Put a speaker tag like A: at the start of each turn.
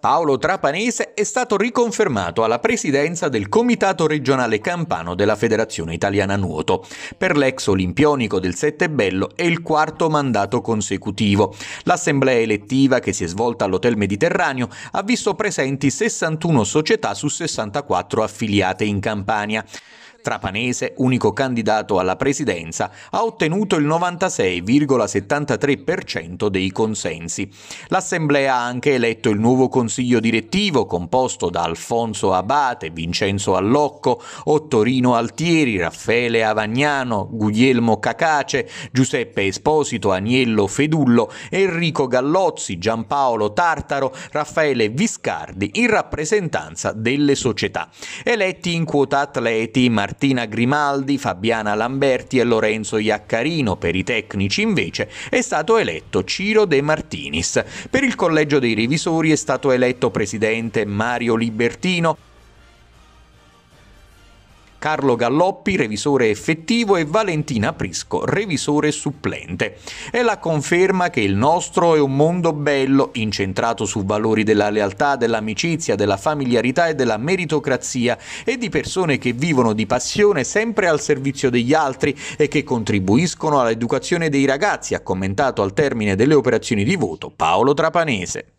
A: Paolo Trapanese è stato riconfermato alla presidenza del Comitato regionale campano della Federazione Italiana Nuoto. Per l'ex olimpionico del Sette Bello è il quarto mandato consecutivo. L'assemblea elettiva che si è svolta all'Hotel Mediterraneo ha visto presenti 61 società su 64 affiliate in Campania trapanese, unico candidato alla presidenza, ha ottenuto il 96,73% dei consensi. L'Assemblea ha anche eletto il nuovo Consiglio direttivo, composto da Alfonso Abate, Vincenzo Allocco, Ottorino Altieri, Raffaele Avagnano, Guglielmo Cacace, Giuseppe Esposito, Agnello Fedullo, Enrico Gallozzi, Giampaolo Tartaro, Raffaele Viscardi, in rappresentanza delle società. Eletti in quota atleti Martino Martina Grimaldi, Fabiana Lamberti e Lorenzo Iaccarino, per i tecnici invece è stato eletto Ciro De Martinis. Per il collegio dei revisori è stato eletto presidente Mario Libertino, Carlo Galloppi, revisore effettivo, e Valentina Prisco, revisore supplente. È la conferma che il nostro è un mondo bello, incentrato su valori della lealtà, dell'amicizia, della familiarità e della meritocrazia e di persone che vivono di passione sempre al servizio degli altri e che contribuiscono all'educazione dei ragazzi, ha commentato al termine delle operazioni di voto Paolo Trapanese.